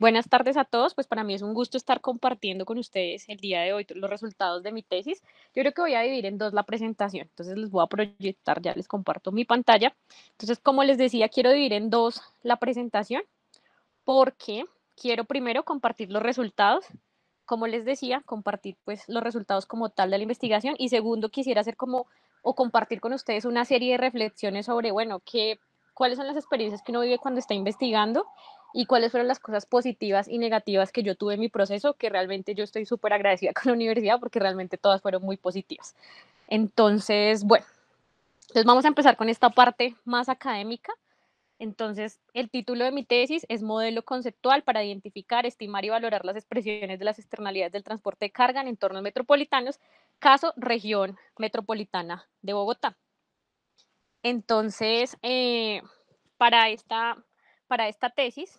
Buenas tardes a todos, pues para mí es un gusto estar compartiendo con ustedes el día de hoy los resultados de mi tesis. Yo creo que voy a dividir en dos la presentación, entonces les voy a proyectar, ya les comparto mi pantalla. Entonces, como les decía, quiero dividir en dos la presentación porque quiero primero compartir los resultados, como les decía, compartir pues los resultados como tal de la investigación y segundo quisiera hacer como o compartir con ustedes una serie de reflexiones sobre, bueno, qué, cuáles son las experiencias que uno vive cuando está investigando y cuáles fueron las cosas positivas y negativas que yo tuve en mi proceso, que realmente yo estoy súper agradecida con la universidad porque realmente todas fueron muy positivas. Entonces, bueno, entonces vamos a empezar con esta parte más académica. Entonces, el título de mi tesis es Modelo conceptual para identificar, estimar y valorar las expresiones de las externalidades del transporte de carga en entornos metropolitanos, caso región metropolitana de Bogotá. Entonces, eh, para esta para esta tesis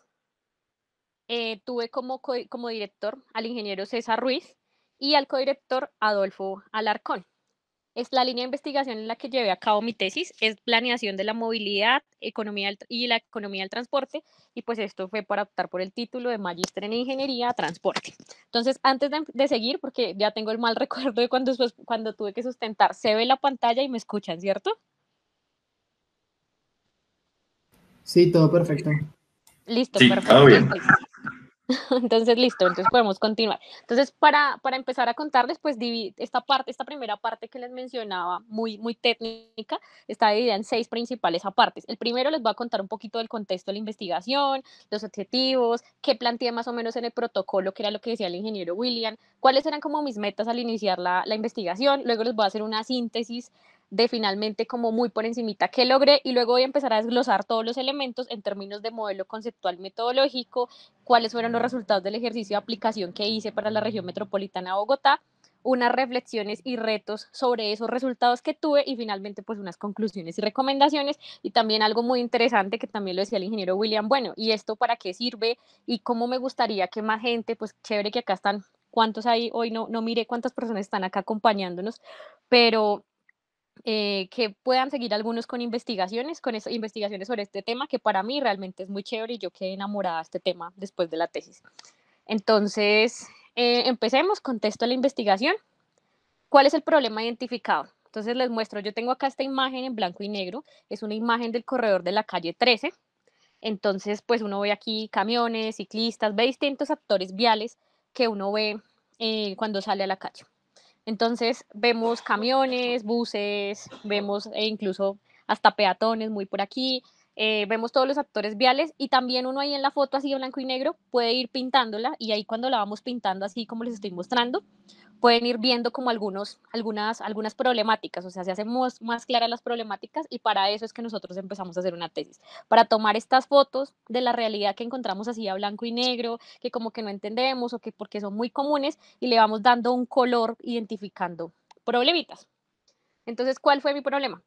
eh, tuve como, como director al ingeniero César Ruiz y al codirector Adolfo Alarcón. Es la línea de investigación en la que llevé a cabo mi tesis, es planeación de la movilidad economía y la economía del transporte, y pues esto fue para optar por el título de Magíster en Ingeniería Transporte. Entonces, antes de, seguir, porque ya tengo el mal recuerdo de cuando, cuando tuve que sustentar, se ve la pantalla y me escuchan, ¿cierto? Sí, todo perfecto. Listo, perfecto. Entonces, listo, entonces podemos continuar. Entonces, para, para empezar a contarles, pues esta parte, esta primera parte que les mencionaba, muy, muy técnica, está dividida en seis principales apartes. El primero les voy a contar un poquito del contexto de la investigación, los objetivos, qué planteé más o menos en el protocolo, que era lo que decía el ingeniero William, cuáles eran como mis metas al iniciar la, la investigación. Luego les voy a hacer una síntesis de finalmente como muy por encimita que logré y luego voy a empezar a desglosar todos los elementos en términos de modelo conceptual metodológico, cuáles fueron los resultados del ejercicio de aplicación que hice para la región metropolitana de Bogotá, unas reflexiones y retos sobre esos resultados que tuve y finalmente pues unas conclusiones y recomendaciones y también algo muy interesante que también lo decía el ingeniero William, bueno, ¿y esto para qué sirve y cómo me gustaría que más gente, pues chévere que acá están cuántos hay hoy, no, no mire cuántas personas están acá acompañándonos, pero eh, que puedan seguir algunos con investigaciones, con investigaciones sobre este tema, que para mí realmente es muy chévere y yo quedé enamorada de este tema después de la tesis. Entonces, eh, empecemos, contesto la investigación. ¿Cuál es el problema identificado? Entonces les muestro, yo tengo acá esta imagen en blanco y negro, es una imagen del corredor de la calle 13. Entonces, pues uno ve aquí camiones, ciclistas, ve distintos actores viales que uno ve eh, cuando sale a la calle. Entonces vemos camiones, buses, vemos e incluso hasta peatones muy por aquí, eh, vemos todos los actores viales y también uno ahí en la foto así de blanco y negro puede ir pintándola y ahí cuando la vamos pintando así como les estoy mostrando, pueden ir viendo como algunos, algunas, algunas problemáticas, o sea, se hacen más, más claras las problemáticas y para eso es que nosotros empezamos a hacer una tesis, para tomar estas fotos de la realidad que encontramos así a blanco y negro, que como que no entendemos o que porque son muy comunes y le vamos dando un color identificando problemitas. Entonces, ¿cuál fue mi problema?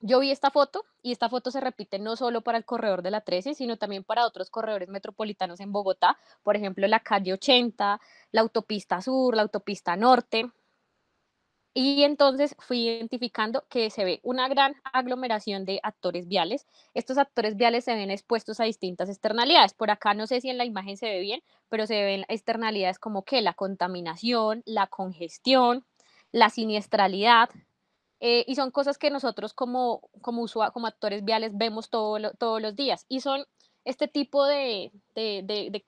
Yo vi esta foto y esta foto se repite no solo para el corredor de la 13, sino también para otros corredores metropolitanos en Bogotá, por ejemplo la calle 80, la autopista sur, la autopista norte. Y entonces fui identificando que se ve una gran aglomeración de actores viales. Estos actores viales se ven expuestos a distintas externalidades. Por acá no sé si en la imagen se ve bien, pero se ven externalidades como que la contaminación, la congestión, la siniestralidad, eh, y son cosas que nosotros como, como, como actores viales vemos todo todos los días. Y son este tipo de, de, de,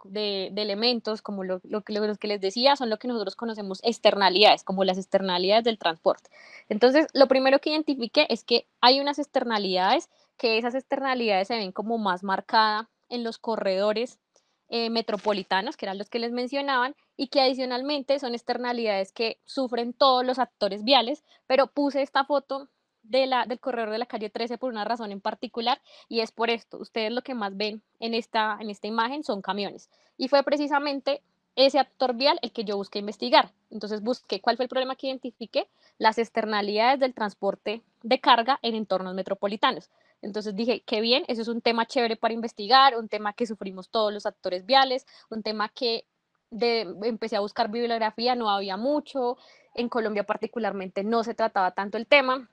de elementos, como lo, lo, los que les decía, son lo que nosotros conocemos externalidades, como las externalidades del transporte. Entonces, lo primero que identifiqué es que hay unas externalidades, que esas externalidades se ven como más marcada en los corredores eh, metropolitanos, que eran los que les mencionaban, y que adicionalmente son externalidades que sufren todos los actores viales, pero puse esta foto de la, del corredor de la calle 13 por una razón en particular y es por esto. Ustedes lo que más ven en esta, en esta imagen son camiones y fue precisamente ese actor vial el que yo busqué investigar. Entonces busqué cuál fue el problema que identifiqué, las externalidades del transporte de carga en entornos metropolitanos. Entonces dije, qué bien, eso es un tema chévere para investigar, un tema que sufrimos todos los actores viales, un tema que de, empecé a buscar bibliografía, no había mucho, en Colombia particularmente no se trataba tanto el tema.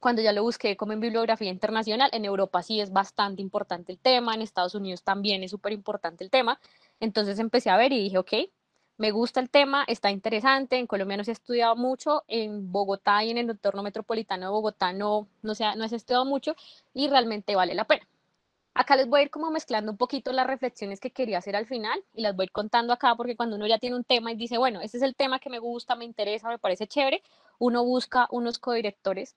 Cuando ya lo busqué como en bibliografía internacional, en Europa sí es bastante importante el tema, en Estados Unidos también es súper importante el tema. Entonces empecé a ver y dije, ok, me gusta el tema, está interesante, en Colombia no se ha estudiado mucho, en Bogotá y en el entorno metropolitano de Bogotá no, no, se no se ha estudiado mucho y realmente vale la pena. Acá les voy a ir como mezclando un poquito las reflexiones que quería hacer al final y las voy a ir contando acá porque cuando uno ya tiene un tema y dice, bueno, este es el tema que me gusta, me interesa, me parece chévere, uno busca unos codirectores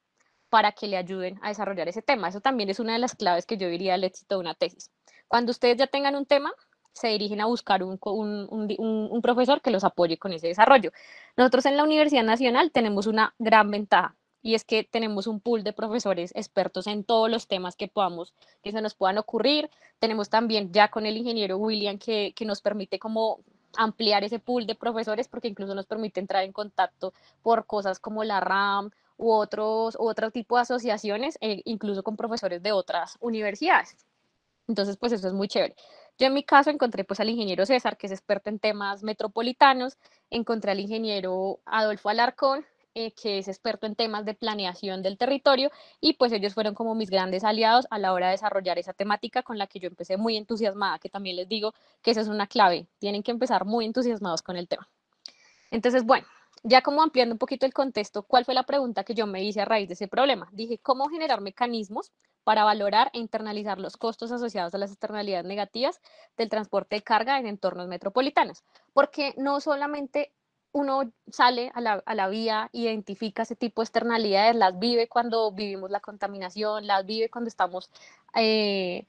para que le ayuden a desarrollar ese tema. Eso también es una de las claves que yo diría del éxito de una tesis. Cuando ustedes ya tengan un tema, se dirigen a buscar un, profesor que los apoye con ese desarrollo. Nosotros en la Universidad Nacional tenemos una gran ventaja y es que tenemos un pool de profesores expertos en todos los temas que podamos, que se nos puedan ocurrir. Tenemos también ya con el ingeniero William que, nos permite como ampliar ese pool de profesores porque incluso nos permite entrar en contacto por cosas como la RAM u otros, u otro tipo de asociaciones, eh, incluso con profesores de otras universidades. Entonces, pues eso es muy chévere. Yo en mi caso encontré pues al ingeniero César, que es experto en temas metropolitanos, encontré al ingeniero Adolfo Alarcón, eh, que es experto en temas de planeación del territorio, y pues ellos fueron como mis grandes aliados a la hora de desarrollar esa temática con la que yo empecé muy entusiasmada, que también les digo que esa es una clave, tienen que empezar muy entusiasmados con el tema. Entonces, bueno, ya como ampliando un poquito el contexto, ¿cuál fue la pregunta que yo me hice a raíz de ese problema? Dije, ¿cómo generar mecanismos para valorar e internalizar los costos asociados a las externalidades negativas del transporte de carga en entornos metropolitanos? Porque no solamente uno sale a la, vía, identifica ese tipo de externalidades, las vive cuando vivimos la contaminación, las vive cuando estamos eh,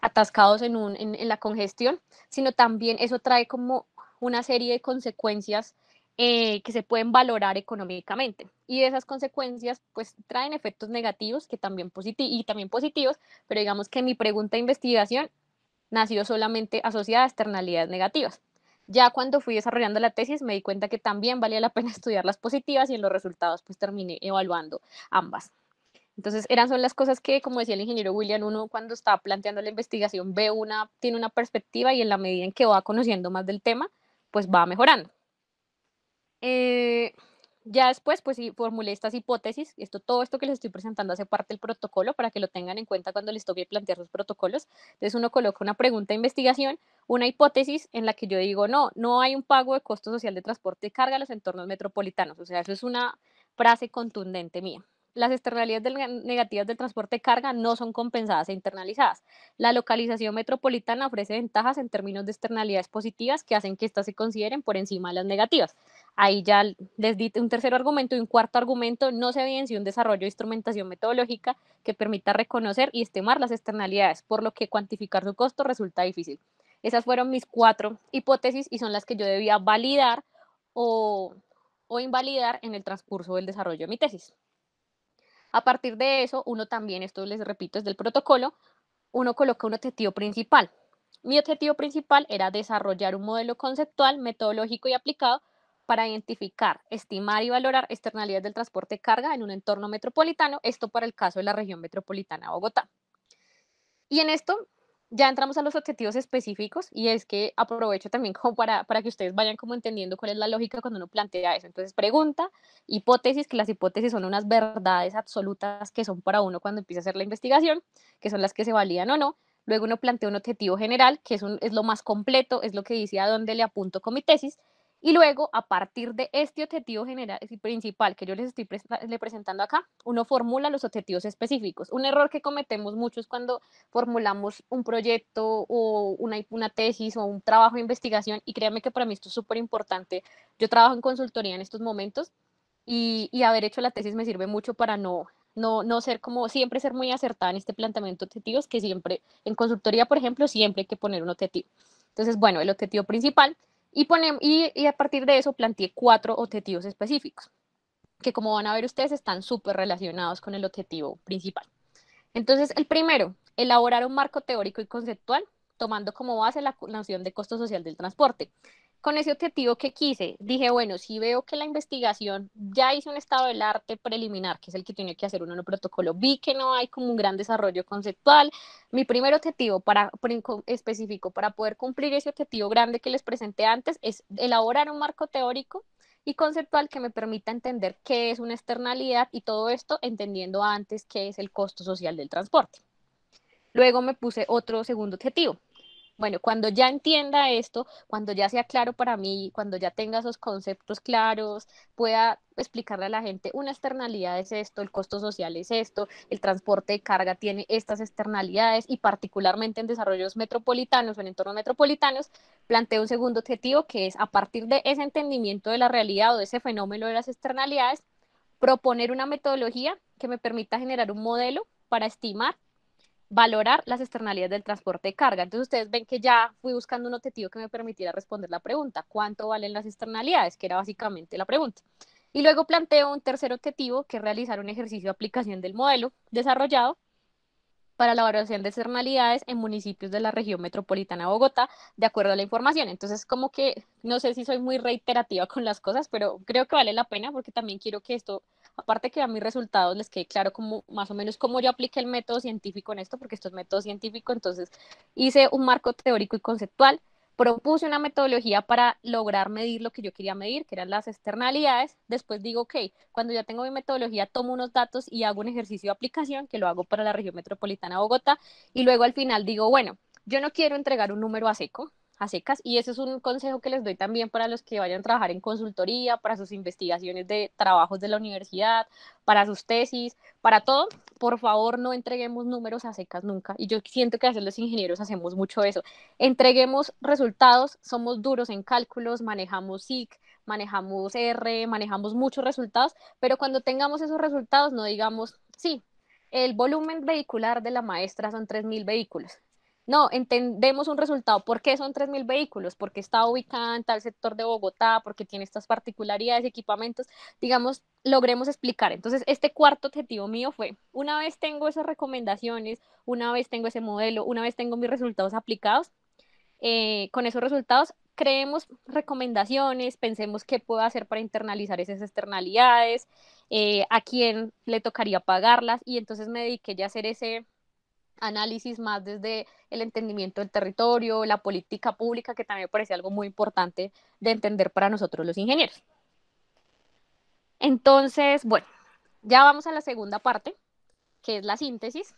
atascados en, un, la congestión, sino también eso trae como una serie de consecuencias eh, que se pueden valorar económicamente. Y esas consecuencias pues traen efectos negativos que también y también positivos, pero digamos que mi pregunta de investigación nació solamente asociada a externalidades negativas. Ya cuando fui desarrollando la tesis me di cuenta que también valía la pena estudiar las positivas y en los resultados pues terminé evaluando ambas. Entonces eran son las cosas que, como decía el ingeniero William, uno cuando está planteando la investigación ve una, tiene una perspectiva y en la medida en que va conociendo más del tema, pues va mejorando. Eh, ya después, pues sí, formulé estas hipótesis. Esto, todo esto que les estoy presentando hace parte del protocolo para que lo tengan en cuenta cuando les toque plantear sus protocolos. Entonces uno coloca una pregunta de investigación, una hipótesis en la que yo digo, no, no hay un pago de costo social de transporte de carga a los entornos metropolitanos. O sea, eso es una frase contundente mía las externalidades negativas del transporte de carga no son compensadas e internalizadas. La localización metropolitana ofrece ventajas en términos de externalidades positivas que hacen que éstas se consideren por encima de las negativas. Ahí ya les di un tercer argumento y un cuarto argumento. No se evidencia un desarrollo de instrumentación metodológica que permita reconocer y estimar las externalidades, por lo que cuantificar su costo resulta difícil. Esas fueron mis cuatro hipótesis y son las que yo debía validar o invalidar en el transcurso del desarrollo de mi tesis. A partir de eso, uno también, esto les repito, es del protocolo, uno coloca un objetivo principal. Mi objetivo principal era desarrollar un modelo conceptual, metodológico y aplicado para identificar, estimar y valorar externalidades del transporte de carga en un entorno metropolitano, esto para el caso de la región metropolitana Bogotá. Y en esto ya entramos a los objetivos específicos y es que aprovecho también como para, para que ustedes vayan como entendiendo cuál es la lógica cuando uno plantea eso. Entonces, pregunta, hipótesis, que las hipótesis son unas verdades absolutas que son para uno cuando empieza a hacer la investigación, que son las que se valían o no. Luego uno plantea un objetivo general, que es, un, es lo más completo, es lo que dice a dónde le apunto con mi tesis. Y luego, a partir de este objetivo general y principal que yo les estoy presentando acá, uno formula los objetivos específicos. Un error que cometemos muchos cuando formulamos un proyecto o una, una tesis o un trabajo de investigación, y créanme que para mí esto es súper importante. Yo trabajo en consultoría en estos momentos y, haber hecho la tesis me sirve mucho para no, no, no ser como siempre ser muy acertada en este planteamiento de objetivos, que siempre en consultoría, por ejemplo, siempre hay que poner un objetivo. Entonces, bueno, el objetivo principal y, a partir de eso planteé cuatro objetivos específicos, que como van a ver ustedes están súper relacionados con el objetivo principal. Entonces, el primero, elaborar un marco teórico y conceptual tomando como base la noción de costo social del transporte con ese objetivo que quise, dije, bueno, si veo que la investigación ya hizo un estado del arte preliminar, que es el que tiene que hacer uno en el protocolo, vi que no hay como un gran desarrollo conceptual. Mi primer objetivo para, específico para poder cumplir ese objetivo grande que les presenté antes es elaborar un marco teórico y conceptual que me permita entender qué es una externalidad y todo esto entendiendo antes qué es el costo social del transporte. Luego me puse otro segundo objetivo, bueno, cuando ya entienda esto, cuando ya sea claro para mí, cuando ya tenga esos conceptos claros, pueda explicarle a la gente, una externalidad es esto, el costo social es esto, el transporte de carga tiene estas externalidades y particularmente en desarrollos metropolitanos o en entornos metropolitanos, planteo un segundo objetivo que es a partir de ese entendimiento de la realidad o de ese fenómeno de las externalidades, proponer una metodología que me permita generar un modelo para estimar valorar las externalidades del transporte de carga. Entonces ustedes ven que ya fui buscando un objetivo que me permitiera responder la pregunta, ¿cuánto valen las externalidades? Que era básicamente la pregunta. Y luego planteo un tercer objetivo, que es realizar un ejercicio de aplicación del modelo desarrollado para la evaluación de externalidades en municipios de la región metropolitana de Bogotá, de acuerdo a la información. Entonces, como que, no sé si soy muy reiterativa con las cosas, pero creo que vale la pena porque también quiero que esto Aparte que a mis resultados les quede claro como más o menos cómo yo apliqué el método científico en esto, porque esto es método científico, entonces hice un marco teórico y conceptual, propuse una metodología para lograr medir lo que yo quería medir, que eran las externalidades. Después digo, ok, cuando ya tengo mi metodología, tomo unos datos y hago un ejercicio de aplicación, que lo hago para la región metropolitana de Bogotá, y luego al final digo, bueno, yo no quiero entregar un número a seco, a secas. Y ese es un consejo que les doy también para los que vayan a trabajar en consultoría, para sus investigaciones de trabajos de la universidad, para sus tesis, para todo. Por favor, no entreguemos números a secas nunca. Y yo siento que a veces los ingenieros hacemos mucho eso. Entreguemos resultados, somos duros en cálculos, manejamos SIC, manejamos R, manejamos muchos resultados, pero cuando tengamos esos resultados no digamos, sí, el volumen vehicular de la maestra son 3.000 vehículos no, entendemos un resultado. ¿Por qué son 3.000 vehículos? ¿Por qué está ubicada en tal sector de Bogotá, ¿Por qué tiene estas particularidades, equipamientos, digamos, logremos explicar. Entonces, este cuarto objetivo mío fue, una vez tengo esas recomendaciones, una vez tengo ese modelo, una vez tengo mis resultados aplicados, eh, con esos resultados creemos recomendaciones, pensemos qué puedo hacer para internalizar esas externalidades, eh, a quién le tocaría pagarlas y entonces me dediqué ya a hacer ese análisis más desde el entendimiento del territorio, la política pública, que también parece algo muy importante de entender para nosotros los ingenieros. Entonces, bueno, ya vamos a la segunda parte, que es la síntesis.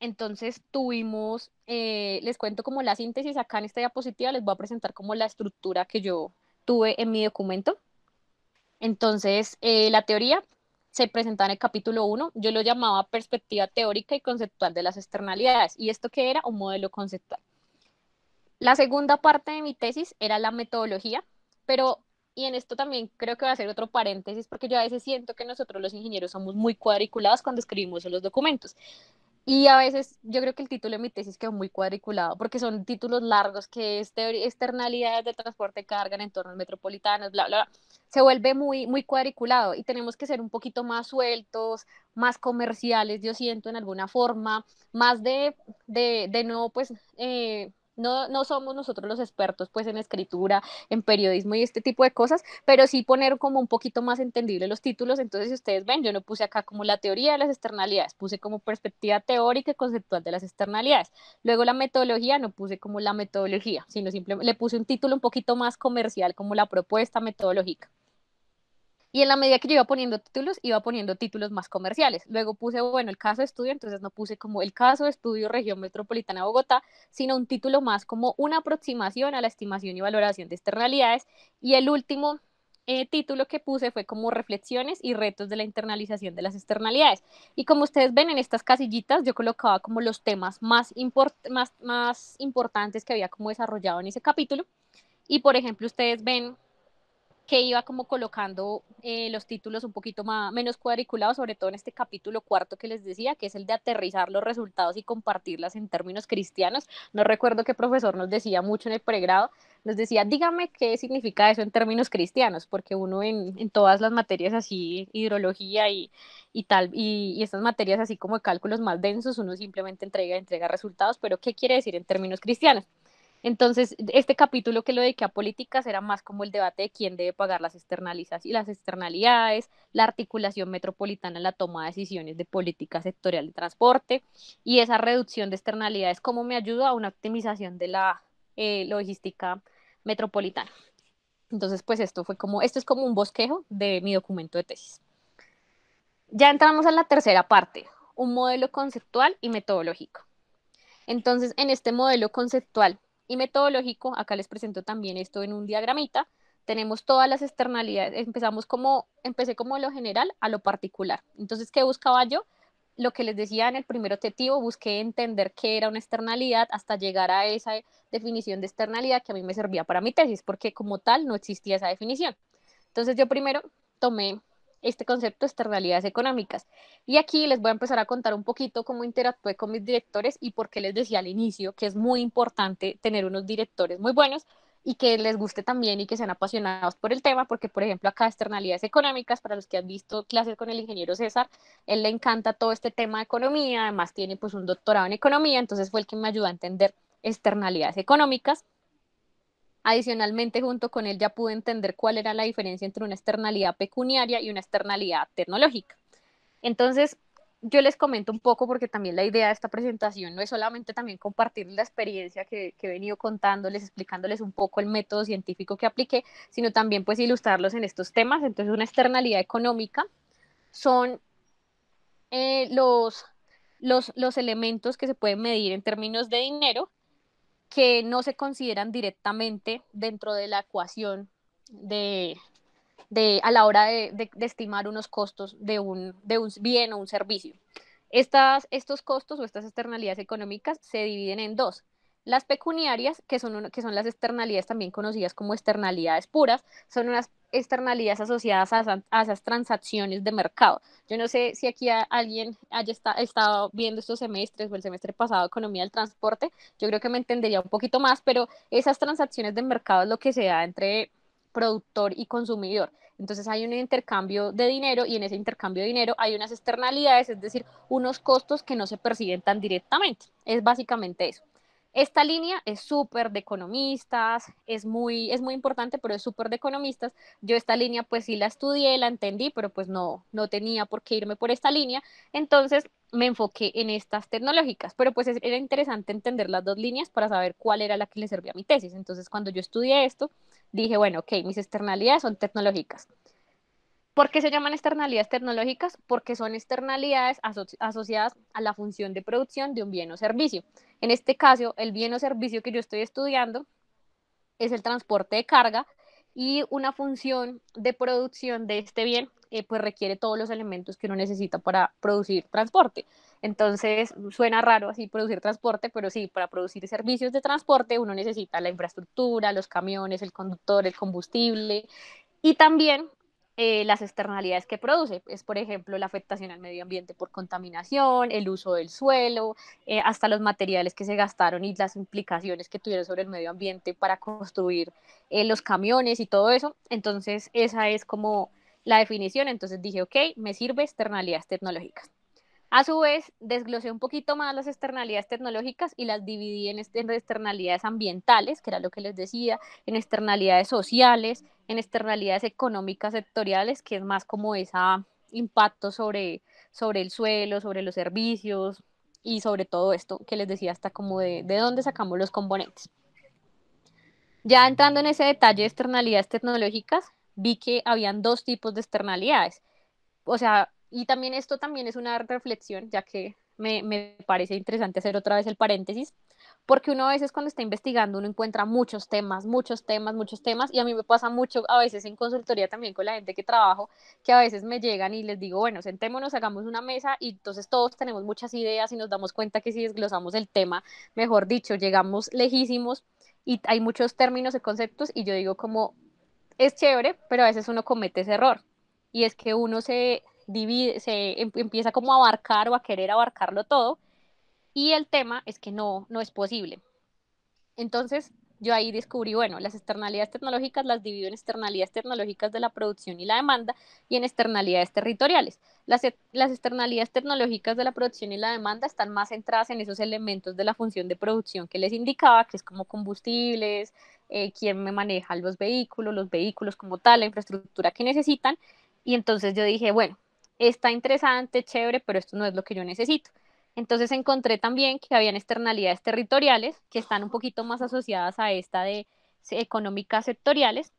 Entonces tuvimos, eh, les cuento como la síntesis, acá en esta diapositiva les voy a presentar como la estructura que yo tuve en mi documento. Entonces, eh, la teoría se presentaba en el capítulo 1, yo lo llamaba perspectiva teórica y conceptual de las externalidades. ¿Y esto que era? Un modelo conceptual. La segunda parte de mi tesis era la metodología, pero, y en esto también creo que va a ser otro paréntesis, porque yo a veces siento que nosotros los ingenieros somos muy cuadriculados cuando escribimos los documentos. Y a veces yo creo que el título de mi tesis quedó muy cuadriculado, porque son títulos largos que es externalidades de transporte cargan carga en entornos metropolitanos, bla, bla, bla. Se vuelve muy, muy cuadriculado y tenemos que ser un poquito más sueltos, más comerciales, yo siento, en alguna forma, más de, de, de no, pues, eh, no, no somos nosotros los expertos pues en escritura, en periodismo y este tipo de cosas, pero sí poner como un poquito más entendible los títulos. Entonces, si ustedes ven, yo no puse acá como la teoría de las externalidades, puse como perspectiva teórica y conceptual de las externalidades. Luego la metodología, no puse como la metodología, sino simplemente le puse un título un poquito más comercial como la propuesta metodológica. Y en la medida que yo iba poniendo títulos, iba poniendo títulos más comerciales. Luego puse, bueno, el caso de estudio, entonces no puse como el caso de estudio región metropolitana Bogotá, sino un título más como una aproximación a la estimación y valoración de externalidades. Y el último eh, título que puse fue como reflexiones y retos de la internalización de las externalidades. Y como ustedes ven en estas casillitas, yo colocaba como los temas más, más, más importantes que había como desarrollado en ese capítulo. Y por ejemplo, ustedes ven que iba como colocando eh, los títulos un poquito más, menos cuadriculados, sobre todo en este capítulo cuarto que les decía, que es el de aterrizar los resultados y compartirlas en términos cristianos. No recuerdo qué profesor nos decía mucho en el pregrado, nos decía, dígame qué significa eso en términos cristianos, porque uno en, todas las materias así, hidrología y, tal, y, y, estas materias así como cálculos más densos, uno simplemente entrega, entrega resultados, pero ¿qué quiere decir en términos cristianos? Entonces, este capítulo que lo dediqué a políticas era más como el debate de quién debe pagar las externalizas y las externalidades, la articulación metropolitana la toma de decisiones de política sectorial de transporte y esa reducción de externalidades, cómo me ayuda a una optimización de la eh, logística metropolitana. Entonces, pues esto fue como, esto es como un bosquejo de mi documento de tesis. Ya entramos a la tercera parte, un modelo conceptual y metodológico. Entonces, en este modelo conceptual y metodológico. Acá les presento también esto en un diagramita. Tenemos todas las externalidades. Empezamos como, empecé como lo general a lo particular. Entonces, ¿qué buscaba yo? Lo que les decía en el primer objetivo, busqué entender qué era una externalidad hasta llegar a esa definición de externalidad que a mí me servía para mi tesis, porque como tal no existía esa definición. Entonces yo primero tomé este concepto de externalidades económicas. Y aquí les voy a empezar a contar un poquito cómo interactué con mis directores y por qué les decía al inicio que es muy importante tener unos directores muy buenos y que les guste también y que sean apasionados por el tema, porque por ejemplo acá externalidades económicas, para los que han visto clases con el ingeniero César, él le encanta todo este tema de economía, además tiene pues un doctorado en economía, entonces fue el que me ayudó a entender externalidades económicas. Adicionalmente, junto con él ya pude entender cuál era la diferencia entre una externalidad pecuniaria y una externalidad tecnológica. Entonces, yo les comento un poco porque también la idea de esta presentación no es solamente también compartir la experiencia que, he venido contándoles, explicándoles un poco el método científico que apliqué, sino también pues ilustrarlos en estos temas. Entonces una externalidad económica son eh, los, los, los elementos que se pueden medir en términos de dinero que no se consideran directamente dentro de la ecuación de, a la hora de, estimar unos costos de un, de un bien o un servicio. Estas, estos costos o estas externalidades económicas se dividen en dos, las pecuniarias, que son, que son las externalidades también conocidas como externalidades puras, son unas externalidades asociadas a, esas transacciones de mercado. Yo no sé si aquí alguien haya estado viendo estos semestres o el semestre pasado Economía del Transporte, yo creo que me entendería un poquito más, pero esas transacciones de mercado es lo que se da entre productor y consumidor. Entonces hay un intercambio de dinero y en ese intercambio de dinero hay unas externalidades, es decir, unos costos que no se perciben tan directamente. Es básicamente eso. Esta línea es súper de economistas, es muy, es muy importante, pero es súper de economistas. Yo esta línea pues sí la estudié, la entendí, pero pues no, no tenía por qué irme por esta línea. Entonces me enfoqué en estas tecnológicas, pero pues era interesante entender las dos líneas para saber cuál era la que le servía a mi tesis. Entonces cuando yo estudié esto, dije, bueno, ok, mis externalidades son tecnológicas ¿Por qué se llaman externalidades tecnológicas? Porque son externalidades asociadas a la función de producción de un bien o servicio. En este caso, el bien o servicio que yo estoy estudiando es el transporte de carga y una función de producción de este bien eh, pues requiere todos los elementos que uno necesita para producir transporte. Entonces, suena raro así producir transporte, pero sí, para producir servicios de transporte uno necesita la infraestructura, los camiones, el conductor, el combustible y también eh, las externalidades que produce. Es, por ejemplo, la afectación al medio ambiente por contaminación, el uso del suelo, eh, hasta los materiales que se gastaron y las implicaciones que tuvieron sobre el medio ambiente para construir eh, los camiones y todo eso. Entonces, esa es como la definición. Entonces dije, ok, me sirve externalidades tecnológicas. A su vez, desglosé un poquito más las externalidades tecnológicas y las dividí en, externalidades ambientales, que era lo que les decía, en externalidades sociales, en externalidades económicas sectoriales, que es más como ese impacto sobre, sobre el suelo, sobre los servicios y sobre todo esto que les decía hasta como de, dónde sacamos los componentes. Ya entrando en ese detalle de externalidades tecnológicas, vi que habían dos tipos de externalidades. O sea, y también esto también es una reflexión, ya que me, me, parece interesante hacer otra vez el paréntesis, porque uno a veces cuando está investigando uno encuentra muchos temas, muchos temas, muchos temas, y a mí me pasa mucho a veces en consultoría también con la gente que trabajo, que a veces me llegan y les digo, bueno, sentémonos, hagamos una mesa y entonces todos tenemos muchas ideas y nos damos cuenta que si desglosamos el tema, mejor dicho, llegamos lejísimos y hay muchos términos y conceptos y yo digo como es chévere, pero a veces uno comete ese error y es que uno se divide, se em, empieza como a abarcar o a querer abarcarlo todo y el tema es que no, no es posible. Entonces, yo ahí descubrí, bueno, las externalidades tecnológicas las divido en externalidades tecnológicas de la producción y la demanda y en externalidades territoriales. Las, e, las, externalidades tecnológicas de la producción y la demanda están más centradas en esos elementos de la función de producción que les indicaba, que es como combustibles, eh, quién me maneja los vehículos, los vehículos como tal, la infraestructura que necesitan. Y entonces yo dije, bueno, está interesante, chévere, pero esto no es lo que yo necesito. Entonces encontré también que habían externalidades territoriales que están un poquito más asociadas a esta de económicas sectoriales.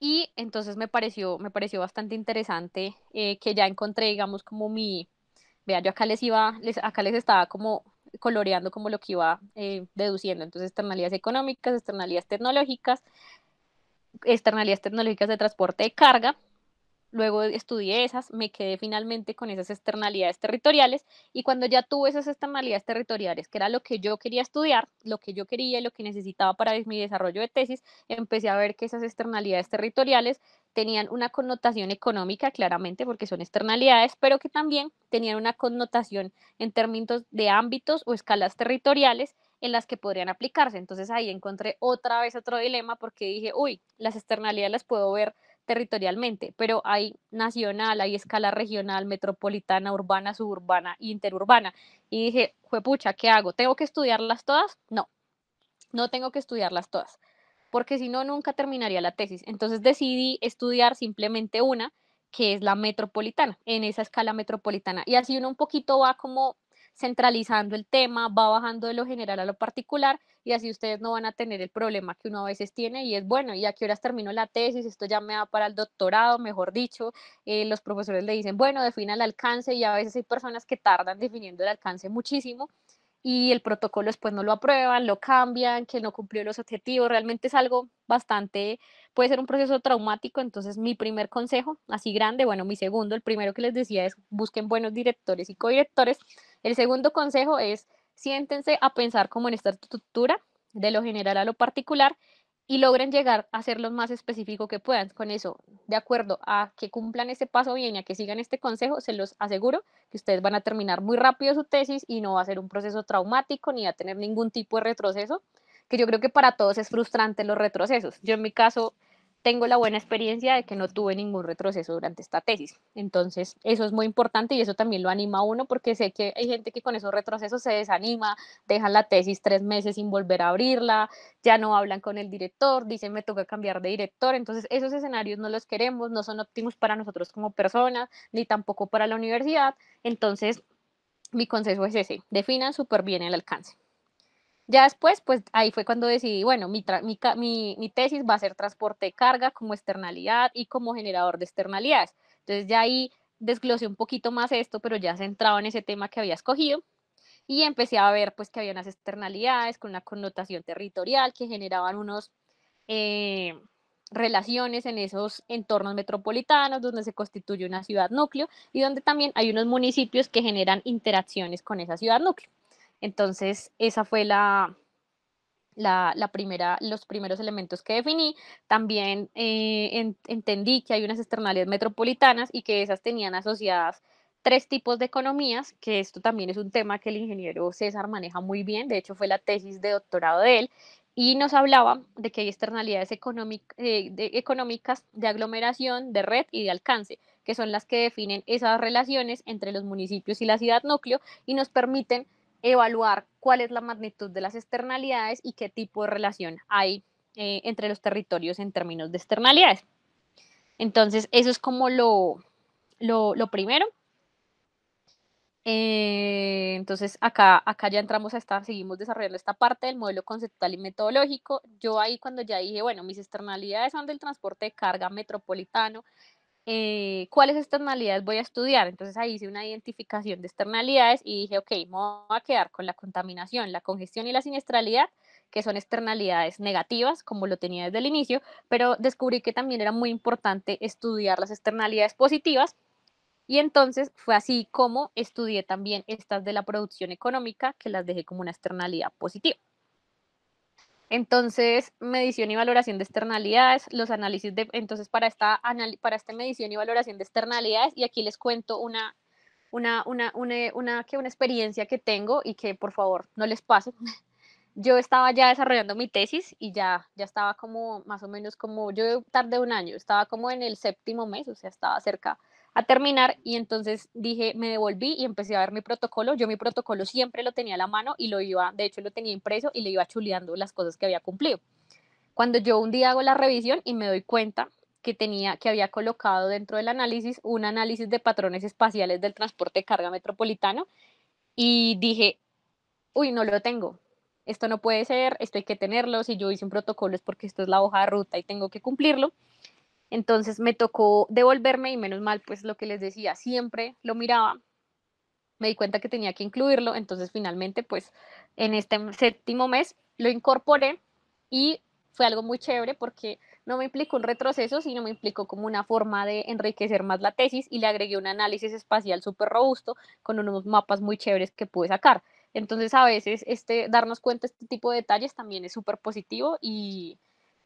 Y entonces me pareció, me pareció bastante interesante eh, que ya encontré, digamos, como mi, vea, yo acá les iba, acá les estaba como coloreando como lo que iba eh, deduciendo. Entonces, externalidades económicas, externalidades tecnológicas, externalidades tecnológicas de transporte de carga, Luego estudié esas, me quedé finalmente con esas externalidades territoriales y cuando ya tuve esas externalidades territoriales, que era lo que yo quería estudiar, lo que yo quería y lo que necesitaba para mi desarrollo de tesis, empecé a ver que esas externalidades territoriales tenían una connotación económica, claramente, porque son externalidades, pero que también tenían una connotación en términos de ámbitos o escalas territoriales en las que podrían aplicarse. Entonces ahí encontré otra vez otro dilema porque dije, uy, las externalidades las puedo ver territorialmente, pero hay nacional, hay escala regional, metropolitana, urbana, suburbana, interurbana. Y dije, juepucha, ¿qué hago? ¿Tengo que estudiarlas todas? No, no tengo que estudiarlas todas, porque si no, nunca terminaría la tesis. Entonces decidí estudiar simplemente una, que es la metropolitana, en esa escala metropolitana. Y así uno un poquito va como centralizando el tema, va bajando de lo general a lo particular y así ustedes no van a tener el problema que uno a veces tiene y es bueno, ¿y a qué horas termino la tesis? Esto ya me va para el doctorado, mejor dicho. Eh, los profesores le dicen, bueno, defina el alcance y a veces hay personas que tardan definiendo el alcance muchísimo y el protocolo después no lo aprueban, lo cambian, que no cumplió los objetivos, realmente es algo bastante, puede ser un proceso traumático, entonces mi primer consejo, así grande, bueno, mi segundo, el primero que les decía es busquen buenos directores y codirectores, el segundo consejo es Siéntense a pensar como en esta estructura, de lo general a lo particular, y logren llegar a ser lo más específico que puedan. Con eso, de acuerdo a que cumplan este paso bien y a que sigan este consejo, se los aseguro que ustedes van a terminar muy rápido su tesis y no va a ser un proceso traumático ni va a tener ningún tipo de retroceso, que yo creo que para todos es frustrante los retrocesos. Yo en mi caso tengo la buena experiencia de que no tuve ningún retroceso durante esta tesis. Entonces, eso es muy importante y eso también lo anima a uno porque sé que hay gente que con esos retrocesos se desanima, dejan la tesis tres meses sin volver a abrirla, ya no hablan con el director, dicen me toca cambiar de director. Entonces, esos escenarios no los queremos, no son óptimos para nosotros como personas, ni tampoco para la universidad. Entonces, mi consejo es ese, definan súper bien el alcance. Ya después, pues ahí fue cuando decidí, bueno, mi, mi, mi, tesis va a ser transporte de carga como externalidad y como generador de externalidades. Entonces ya ahí desglosé un poquito más esto, pero ya centrado en ese tema que había escogido y empecé a ver pues que había unas externalidades con una connotación territorial que generaban unos... Eh, relaciones en esos entornos metropolitanos donde se constituye una ciudad núcleo y donde también hay unos municipios que generan interacciones con esa ciudad núcleo. Entonces, esa fue la, primera, los primeros elementos que definí. También eh, entendí que hay unas externalidades metropolitanas y que esas tenían asociadas tres tipos de economías, que esto también es un tema que el ingeniero César maneja muy bien, de hecho fue la tesis de doctorado de él, y nos hablaba de que hay externalidades eh, económicas de aglomeración, de red y de alcance, que son las que definen esas relaciones entre los municipios y la ciudad núcleo y nos permiten evaluar cuál es la magnitud de las externalidades y qué tipo de relación hay eh, entre los territorios en términos de externalidades. Entonces, eso es como lo, lo, primero. Eh, entonces, acá, acá ya entramos a esta, seguimos desarrollando esta parte del modelo conceptual y metodológico. Yo ahí cuando ya dije, bueno, mis externalidades son del transporte de carga metropolitano, eh, cuáles externalidades voy a estudiar. Entonces ahí hice una identificación de externalidades y dije, ok, me voy a quedar con la contaminación, la congestión y la siniestralidad, que son externalidades negativas, como lo tenía desde el inicio, pero descubrí que también era muy importante estudiar las externalidades positivas. Y entonces fue así como estudié también estas de la producción económica, que las dejé como una externalidad positiva. Entonces, medición y valoración de externalidades, los análisis de, entonces para esta, para esta medición y valoración de externalidades, y aquí les cuento una, una, una, una, que una experiencia que tengo y que por favor no les pase. Yo estaba ya desarrollando mi tesis y ya, ya estaba como más o menos como, yo tardé un año, estaba como en el séptimo mes, o sea, estaba cerca a terminar y entonces dije, me devolví y empecé a ver mi protocolo. Yo mi protocolo siempre lo tenía a la mano y lo iba, de hecho lo tenía impreso y le iba chuleando las cosas que había cumplido. Cuando yo un día hago la revisión y me doy cuenta que tenía que había colocado dentro del análisis un análisis de patrones espaciales del transporte de carga metropolitano y dije, uy, no lo tengo. Esto no puede ser, esto hay que tenerlo, si yo hice un protocolo es porque esto es la hoja de ruta y tengo que cumplirlo. Entonces me tocó devolverme y menos mal, pues lo que les decía, siempre lo miraba, me di cuenta que tenía que incluirlo, entonces finalmente, pues en este séptimo mes lo incorporé y fue algo muy chévere porque no me implicó un retroceso, sino me implicó como una forma de enriquecer más la tesis y le agregué un análisis espacial súper robusto con unos mapas muy chéveres que pude sacar. Entonces a veces este, darnos cuenta de este tipo de detalles también es súper positivo y,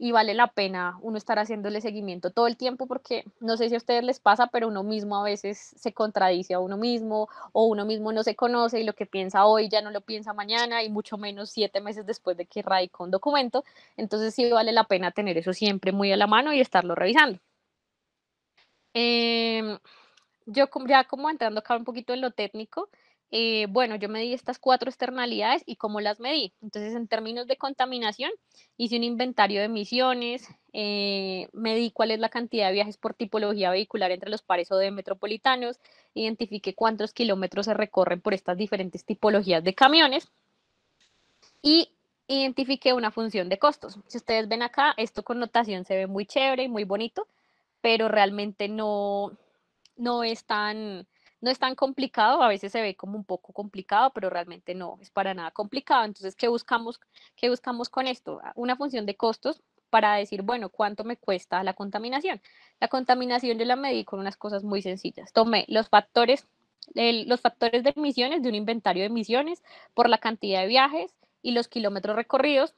y vale la pena uno estar haciéndole seguimiento todo el tiempo porque no sé si a ustedes les pasa, pero uno mismo a veces se contradice a uno mismo o uno mismo no se conoce y lo que piensa hoy ya no lo piensa mañana y mucho menos siete meses después de que radicó un documento. Entonces sí vale la pena tener eso siempre muy a la mano y estarlo revisando. Em, yo ya como entrando acá un poquito en lo técnico, eh, bueno, yo medí estas cuatro externalidades y cómo las medí. Entonces, en términos de contaminación, hice un inventario de emisiones, eh, medí cuál es la cantidad de viajes por tipología vehicular entre los pares o de metropolitanos, identifiqué cuántos kilómetros se recorren por estas diferentes tipologías de camiones y identifiqué una función de costos. Si ustedes ven acá, esto con notación se ve muy chévere y muy bonito, pero realmente no, no es tan no es tan complicado, a veces se ve como un poco complicado, pero realmente no es para nada complicado. Entonces, ¿qué buscamos, qué buscamos con esto? Ah, una función de costos para decir, bueno, ¿cuánto me cuesta la contaminación? La contaminación yo la medí con unas cosas muy sencillas. Tomé los factores, los factores de emisiones de un inventario de emisiones por la cantidad de viajes y los kilómetros recorridos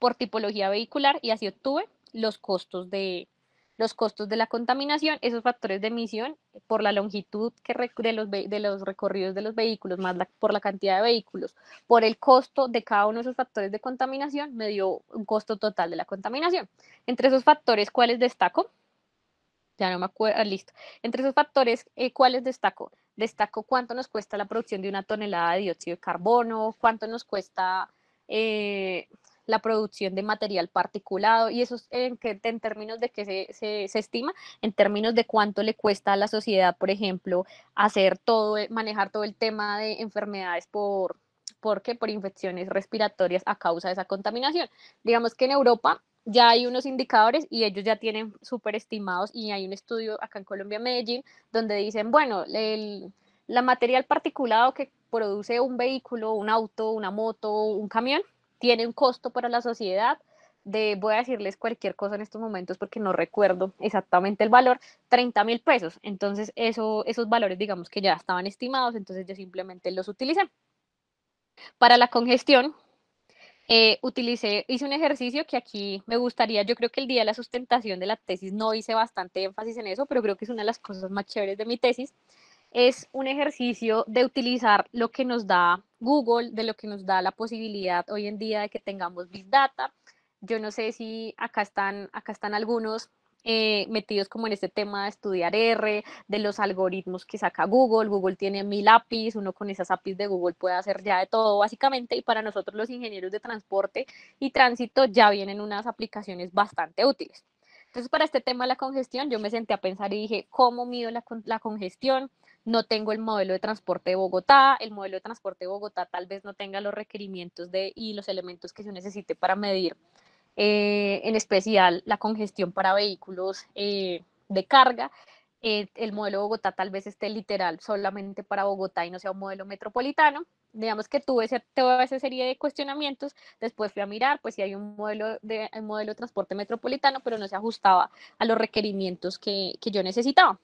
por tipología vehicular y así obtuve los costos de, los costos de la contaminación, esos factores de emisión eh, por la longitud que de, los de los recorridos de los vehículos, más por la cantidad de vehículos, por el costo de cada uno de esos factores de contaminación, me dio un costo total de la contaminación. Entre esos factores, ¿cuáles destaco? Ya no me acuerdo, ah, listo. Entre esos factores, eh, ¿cuáles destaco? Destaco cuánto nos cuesta la producción de una tonelada de dióxido de carbono, cuánto nos cuesta eh, la producción de material particulado y eso en, en términos de que se, se, estima, en términos de cuánto le cuesta a la sociedad, por ejemplo, hacer todo, eh, manejar todo el tema de enfermedades por, ¿por qué? Por infecciones respiratorias a causa de esa contaminación. Digamos que en Europa ya hay unos indicadores y ellos ya tienen superestimados estimados y hay un estudio acá en Colombia, Medellín, donde dicen, bueno, el, la material particulado que produce un vehículo, un auto, una moto, un camión, tiene un costo para la sociedad de, voy a decirles cualquier cosa en estos momentos porque no recuerdo exactamente el valor, 30 mil pesos. Entonces, eso, esos valores, digamos que ya estaban estimados, entonces yo simplemente los utilicé. Para la congestión, eh, utilicé, hice un ejercicio que aquí me gustaría, yo creo que el día de la sustentación de la tesis no hice bastante énfasis en eso, pero creo que es una de las cosas más chéveres de mi tesis, es un ejercicio de utilizar lo que nos da Google, de lo que nos da la posibilidad hoy en día de que tengamos Big Data. Yo no sé si acá están, acá están algunos eh, metidos como en este tema de estudiar R, de los algoritmos que saca Google. Google tiene mil APIs, uno con esas APIs de Google puede hacer ya de todo básicamente y para nosotros los ingenieros de transporte y tránsito ya vienen unas aplicaciones bastante útiles. Entonces para este tema de la congestión yo me senté a pensar y dije, ¿cómo mido la, la congestión? no tengo el modelo de transporte de Bogotá, el modelo de transporte de Bogotá tal vez no tenga los requerimientos de, y los elementos que yo necesite para medir, eh, en especial la congestión para vehículos eh, de carga. Eh, el modelo de Bogotá tal vez esté literal solamente para Bogotá y no sea un modelo metropolitano. Digamos que tuve ese, toda esa serie de cuestionamientos, después fui a mirar, pues si hay un modelo de, modelo transporte metropolitano, pero no se ajustaba a los requerimientos que yo necesitaba.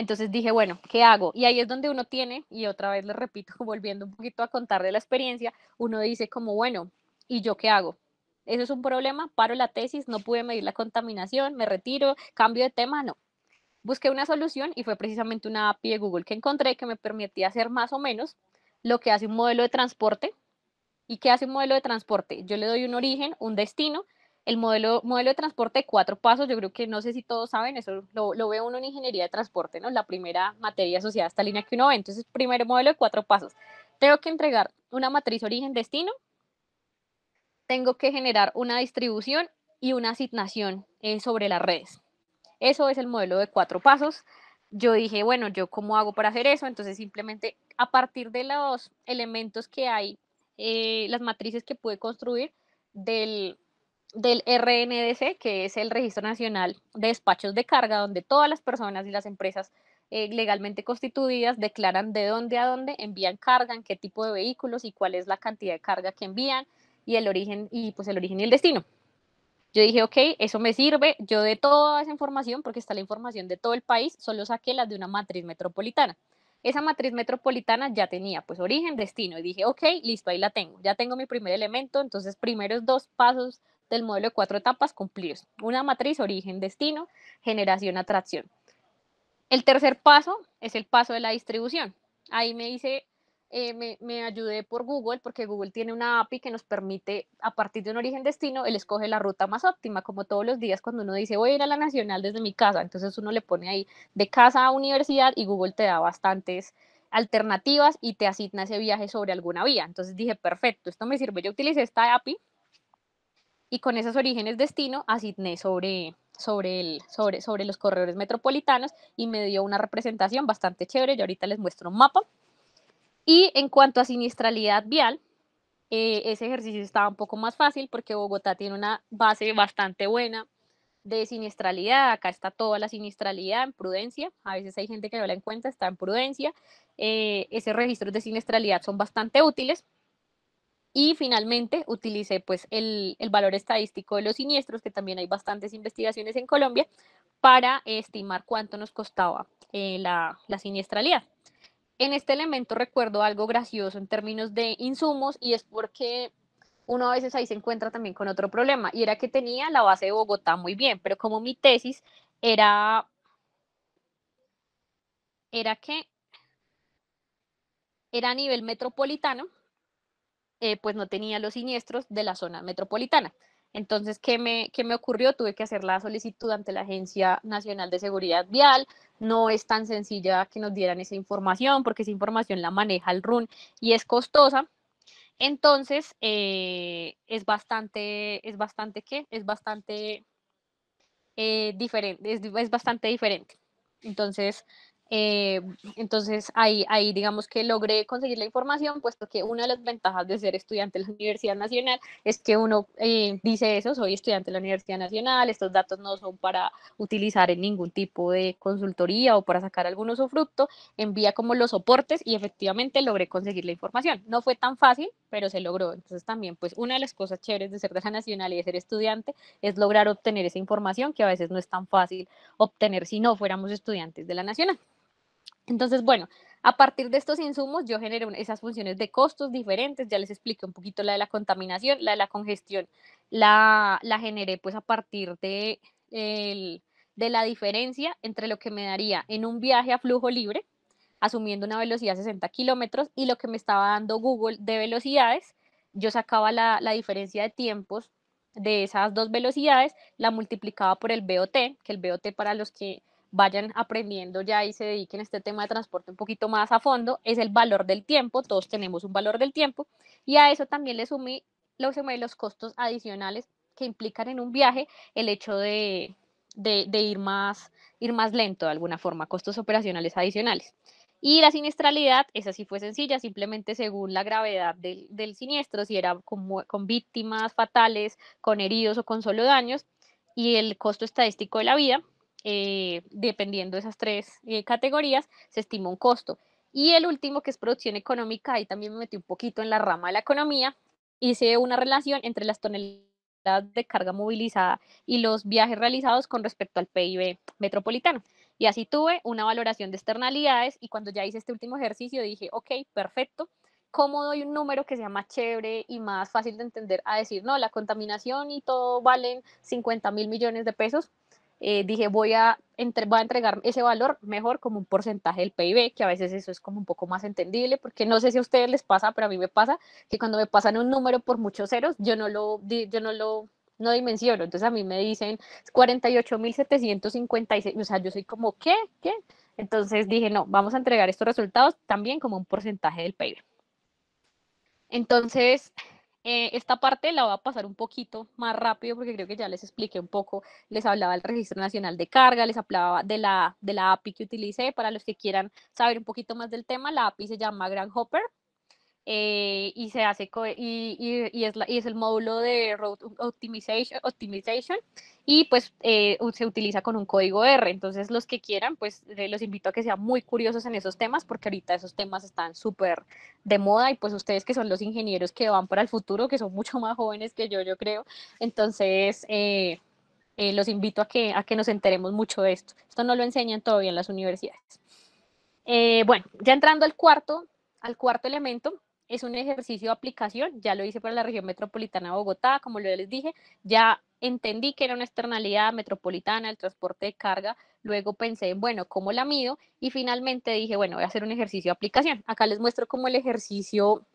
Entonces dije, bueno, ¿qué hago? Y ahí es donde uno tiene, y otra vez le repito, volviendo un poquito a contar de la experiencia, uno dice como, bueno, ¿y yo qué hago? Eso es un problema, paro la tesis, no pude medir la contaminación, me retiro, cambio de tema, no. Busqué una solución y fue precisamente una API de Google que encontré que me permitía hacer más o menos lo que hace un modelo de transporte. ¿Y qué hace un modelo de transporte? Yo le doy un origen, un destino, el modelo, modelo de transporte de cuatro pasos, yo creo que no sé si todos saben, eso lo, lo ve uno en ingeniería de transporte, ¿no? La primera materia asociada a esta línea que uno ve. Entonces, primer modelo de cuatro pasos. Tengo que entregar una matriz origen-destino, tengo que generar una distribución y una asignación eh, sobre las redes. Eso es el modelo de cuatro pasos. Yo dije, bueno, ¿yo cómo hago para hacer eso? Entonces, simplemente a partir de los elementos que hay, eh, las matrices que pude construir, del, del RNDC, que es el Registro Nacional de Despachos de Carga, donde todas las personas y las empresas eh, legalmente constituidas declaran de dónde a dónde envían carga, en qué tipo de vehículos y cuál es la cantidad de carga que envían y el origen y pues el origen y el destino. Yo dije, ok, eso me sirve. Yo de toda esa información, porque está la información de todo el país, solo saqué la de una matriz metropolitana. Esa matriz metropolitana ya tenía pues origen, destino. Y dije, ok, listo, ahí la tengo. Ya tengo mi primer elemento. Entonces, primeros dos pasos del modelo de cuatro etapas cumplidos. Una matriz origen, destino, generación, atracción. El tercer paso es el paso de la distribución. Ahí me dice, eh, me, me, ayudé por Google porque Google tiene una API que nos permite, a partir de un origen destino, él escoge la ruta más óptima, como todos los días cuando uno dice voy a ir a la nacional desde mi casa. Entonces uno le pone ahí de casa a universidad y Google te da bastantes alternativas y te asigna ese viaje sobre alguna vía. Entonces dije, perfecto, esto me sirve. Yo utilicé esta API y con esos orígenes destino asigné sobre, sobre, el, sobre, sobre los corredores metropolitanos y me dio una representación bastante chévere. y ahorita les muestro un mapa. Y en cuanto a siniestralidad vial, eh, ese ejercicio estaba un poco más fácil porque Bogotá tiene una base bastante buena de siniestralidad. Acá está toda la siniestralidad en prudencia. A veces hay gente que no la encuentra, está en prudencia. Eh, esos registros de siniestralidad son bastante útiles. Y finalmente utilicé pues el, valor estadístico de los siniestros, que también hay bastantes investigaciones en Colombia, para estimar cuánto nos costaba eh, la, la siniestralidad. En este elemento recuerdo algo gracioso en términos de insumos y es porque uno a veces ahí se encuentra también con otro problema y era que tenía la base de Bogotá muy bien, pero como mi tesis era, era que era a nivel metropolitano, eh, pues no tenía los siniestros de la zona metropolitana. Entonces, ¿qué me, ¿qué me ocurrió? Tuve que hacer la solicitud ante la Agencia Nacional de Seguridad Vial. No es tan sencilla que nos dieran esa información porque esa información la maneja el RUN y es costosa. Entonces, eh, es bastante, es bastante, ¿qué? Es bastante eh, diferente, es, es bastante diferente. Entonces, eh, entonces ahí, digamos que logré conseguir la información, puesto que una de las ventajas de ser estudiante de la Universidad Nacional es que uno eh, dice eso, soy estudiante de la Universidad Nacional, estos datos no son para utilizar en ningún tipo de consultoría o para sacar algún usufructo, envía como los soportes y efectivamente logré conseguir la información. No fue tan fácil, pero se logró. Entonces también pues una de las cosas chéveres de ser de la Nacional y de ser estudiante es lograr obtener esa información que a veces no es tan fácil obtener si no fuéramos estudiantes de la Nacional. Entonces, bueno, a partir de estos insumos yo generé esas funciones de costos diferentes, ya les expliqué un poquito la de la contaminación, la de la congestión, la, la generé pues a partir de, el, de la diferencia entre lo que me daría en un viaje a flujo libre, asumiendo una velocidad de 60 kilómetros, y lo que me estaba dando Google de velocidades, yo sacaba la, la diferencia de tiempos de esas dos velocidades, la multiplicaba por el BOT, que el BOT para los que vayan aprendiendo ya y se dediquen a este tema de transporte un poquito más a fondo, es el valor del tiempo, todos tenemos un valor del tiempo, y a eso también le sumé los, los costos adicionales que implican en un viaje el hecho de, ir, más, ir más lento de alguna forma, costos operacionales adicionales. Y la siniestralidad, esa sí fue sencilla, simplemente según la gravedad del, siniestro, si era con, con, víctimas fatales, con heridos o con solo daños, y el costo estadístico de la vida, eh, dependiendo de esas tres eh, categorías, se estima un costo. Y el último, que es producción económica, ahí también me metí un poquito en la rama de la economía, hice una relación entre las toneladas de carga movilizada y los viajes realizados con respecto al PIB metropolitano. Y así tuve una valoración de externalidades y cuando ya hice este último ejercicio dije, ok, perfecto, ¿cómo doy un número que sea más chévere y más fácil de entender a decir, no, la contaminación y todo valen 50 mil millones de pesos? Eh, dije voy a, entre, a entregar ese valor mejor como un porcentaje del PIB, que a veces eso es como un poco más entendible, porque no sé si a ustedes les pasa, pero a mí me pasa que cuando me pasan un número por muchos ceros, yo no lo, yo no lo no dimensiono, entonces a mí me dicen 48.756, o sea, yo soy como, ¿qué? ¿Qué? Entonces dije, no, vamos a entregar estos resultados también como un porcentaje del PIB. Entonces, eh, esta parte la voy a pasar un poquito más rápido porque creo que ya les expliqué un poco, les hablaba del Registro Nacional de Carga, les hablaba de la, de la API que utilicé, para los que quieran saber un poquito más del tema, la API se llama Grand Hopper, eh, y se hace y, y, es la, y, es el módulo de Road Optimization, optimization y pues eh, se utiliza con un código R. Entonces los que quieran, pues los invito a que sean muy curiosos en esos temas porque ahorita esos temas están súper de moda y pues ustedes que son los ingenieros que van para el futuro, que son mucho más jóvenes que yo, yo creo. Entonces... Eh, los invito a que, a que nos enteremos mucho de esto. Esto no lo enseñan todavía en las universidades. bueno, ya entrando al cuarto, al cuarto elemento, es un ejercicio de aplicación, ya lo hice para la región metropolitana de Bogotá, como les dije, ya entendí que era una externalidad metropolitana, el transporte de carga, luego pensé, bueno, ¿cómo la mido? Y finalmente dije, bueno, voy a hacer un ejercicio de aplicación. Acá les muestro como el ejercicio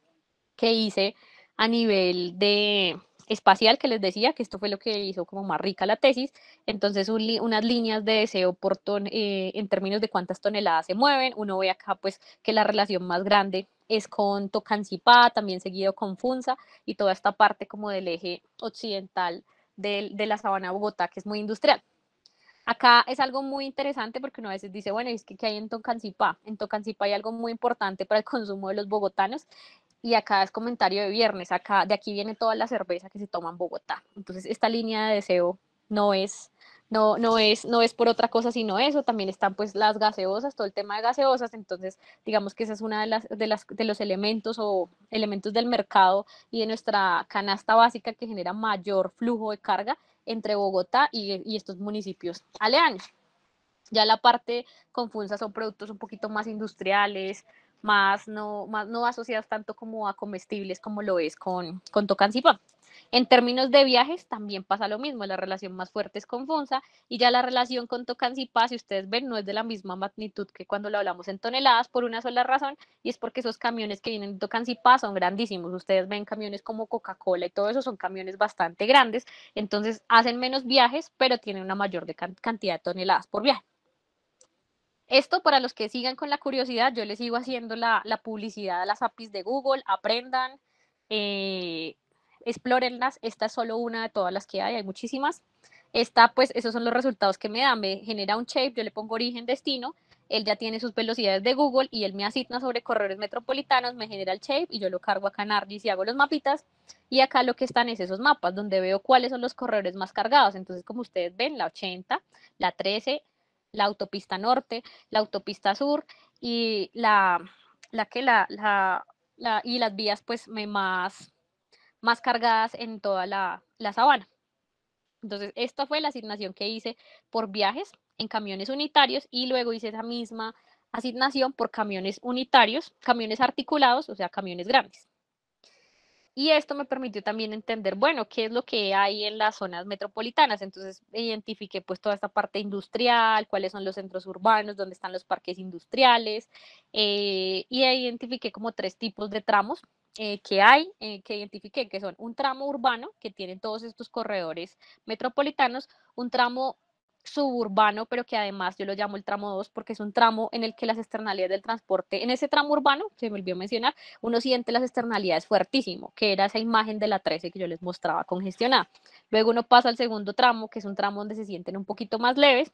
que hice a nivel de, espacial que les decía, que esto fue lo que hizo como más rica la tesis. Entonces, unas líneas de deseo por eh, en términos de cuántas toneladas se mueven. Uno ve acá pues que la relación más grande es con Tocancipá, también seguido con Funza y toda esta parte como del eje occidental de, la sabana Bogotá, que es muy industrial. Acá es algo muy interesante porque uno a veces dice, bueno, es que hay en Tocancipá? En Tocancipá hay algo muy importante para el consumo de los bogotanos y acá es comentario de viernes, acá de aquí viene toda la cerveza que se toma en Bogotá. Entonces esta línea de deseo no es no no es no es por otra cosa sino eso, también están pues las gaseosas, todo el tema de gaseosas, entonces digamos que esa es una de las de los elementos o elementos del mercado y de nuestra canasta básica que genera mayor flujo de carga entre Bogotá y, estos municipios aleanos. Ya la parte confusa son productos un poquito más industriales, más no, más no asociadas tanto como a comestibles como lo es con, con Tocancipá. En términos de viajes también pasa lo mismo, la relación más fuerte es con Fonsa y ya la relación con Tocancipá, si ustedes ven, no es de la misma magnitud que cuando lo hablamos en toneladas por una sola razón y es porque esos camiones que vienen de Tocancipá son grandísimos. Ustedes ven camiones como Coca-Cola y todo eso son camiones bastante grandes, entonces hacen menos viajes, pero tienen una mayor cantidad de toneladas por viaje. Esto para los que sigan con la curiosidad, yo les sigo haciendo la, publicidad a las APIs de Google, aprendan, eh, explórenlas, esta es solo una de todas las que hay, hay muchísimas. Esta, pues, esos son los resultados que me dan. me genera un shape, yo le pongo origen, destino, él ya tiene sus velocidades de Google y él me asigna sobre corredores metropolitanos, me genera el shape y yo lo cargo acá en ARGIS y hago los mapitas. Y acá lo que están es esos mapas, donde veo cuáles son los corredores más cargados. Entonces, como ustedes ven, la 80, la 13, la autopista norte, la autopista sur y la, que la, y las vías pues más, más cargadas en toda la, la sabana. Entonces, esta fue la asignación que hice por viajes en camiones unitarios y luego hice esa misma asignación por camiones unitarios, camiones articulados, o sea, camiones grandes. Y esto me permitió también entender, bueno, qué es lo que hay en las zonas metropolitanas. Entonces identifiqué pues toda esta parte industrial, cuáles son los centros urbanos, dónde están los parques industriales. Eh, y identifiqué como tres tipos de tramos eh, que hay, eh, que identifiqué, que son un tramo urbano, que tienen todos estos corredores metropolitanos, un tramo suburbano, pero que además yo lo llamo el tramo 2 porque es un tramo en el que las externalidades del transporte, en ese tramo urbano, se me olvidó mencionar, uno siente las externalidades fuertísimo, que era esa imagen de la 13 que yo les mostraba congestionada. Luego uno pasa al segundo tramo, que es un tramo donde se sienten un poquito más leves,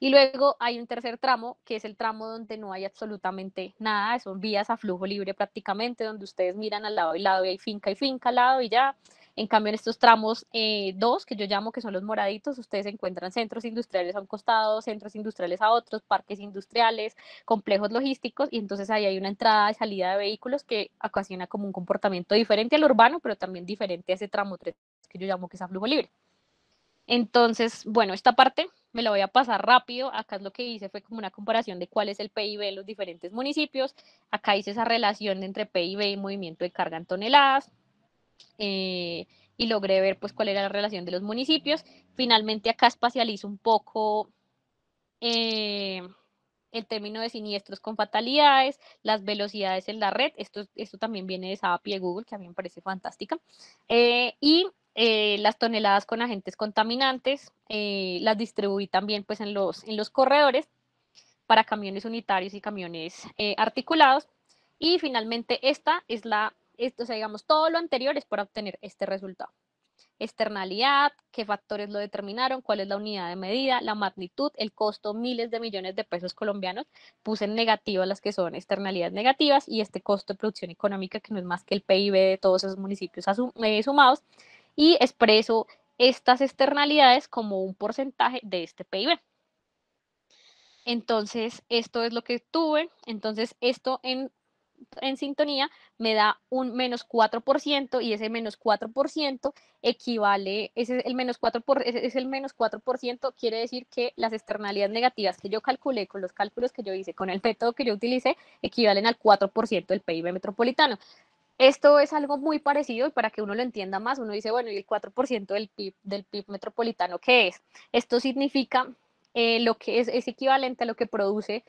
y luego hay un tercer tramo, que es el tramo donde no hay absolutamente nada, son vías a flujo libre prácticamente, donde ustedes miran al lado y lado y hay finca y finca al lado y ya, en cambio, en estos tramos 2, eh, que yo llamo que son los moraditos, ustedes encuentran centros industriales a un costado, centros industriales a otros, parques industriales, complejos logísticos, y entonces ahí hay una entrada y salida de vehículos que ocasiona como un comportamiento diferente al urbano, pero también diferente a ese tramo 3 que yo llamo que es a flujo libre. Entonces, bueno, esta parte me la voy a pasar rápido. Acá es lo que hice fue como una comparación de cuál es el PIB de los diferentes municipios. Acá hice esa relación entre PIB y movimiento de carga en toneladas. Eh, y logré ver pues cuál era la relación de los municipios. Finalmente acá espacializo un poco eh, el término de siniestros con fatalidades, las velocidades en la red, esto, esto también viene de SAPI de Google, que a mí me parece fantástica, eh, y las toneladas con agentes contaminantes, las distribuí también pues en los, en los corredores para camiones unitarios y camiones articulados, y finalmente esta es la esto, digamos, todo lo anterior es para obtener este resultado. Externalidad, qué factores lo determinaron, cuál es la unidad de medida, la magnitud, el costo, miles de millones de pesos colombianos. Puse en negativo las que son externalidades negativas y este costo de producción económica que no es más que el PIB de todos esos municipios eh, sumados. Y expreso estas externalidades como un porcentaje de este PIB. Entonces, esto es lo que tuve. Entonces, esto en en sintonía me da un menos 4% y ese menos 4% equivale, ese, el menos 4 es el menos 4%, quiere decir que las externalidades negativas que yo calculé con los cálculos que yo hice, con el método que yo utilicé, equivalen al 4% del PIB metropolitano. Esto es algo muy parecido y para que uno lo entienda más, uno dice, bueno, ¿y el 4% del PIB, del PIB metropolitano qué es? Esto significa eh, lo que es, es equivalente a lo que produce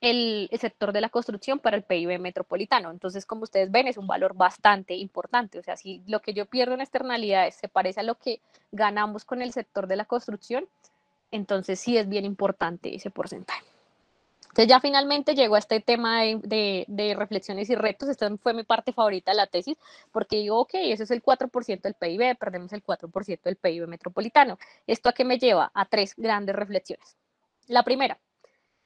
el, sector de la construcción para el PIB metropolitano. Entonces, como ustedes ven, es un valor bastante importante. O sea, si lo que yo pierdo en externalidades se parece a lo que ganamos con el sector de la construcción, entonces sí es bien importante ese porcentaje. Entonces ya finalmente llegó a este tema de, de, reflexiones y retos. Esta fue mi parte favorita de la tesis, porque digo, ok, eso es el 4% del PIB, perdemos el 4% del PIB metropolitano. ¿Esto a qué me lleva? A tres grandes reflexiones. La primera,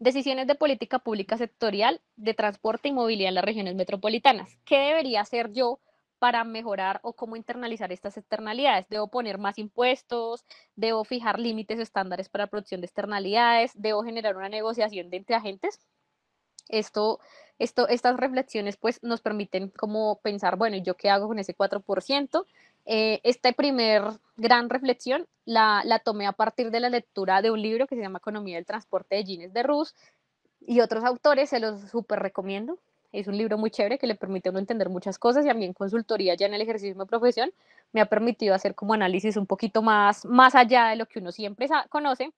Decisiones de política pública sectorial de transporte y movilidad en las regiones metropolitanas. ¿Qué debería hacer yo para mejorar o cómo internalizar estas externalidades? ¿Debo poner más impuestos? ¿Debo fijar límites o estándares para producción de externalidades? ¿Debo generar una negociación de entre agentes? Esto, esto, estas reflexiones pues nos permiten como pensar, bueno, ¿yo qué hago con ese 4%? Eh, esta primer gran reflexión la, tomé a partir de la lectura de un libro que se llama Economía del Transporte de Jeans de Rus y otros autores, se los súper recomiendo. Es un libro muy chévere que le permite a uno entender muchas cosas y a mí en consultoría, ya en el ejercicio de mi profesión, me ha permitido hacer como análisis un poquito más, más allá de lo que uno siempre conoce.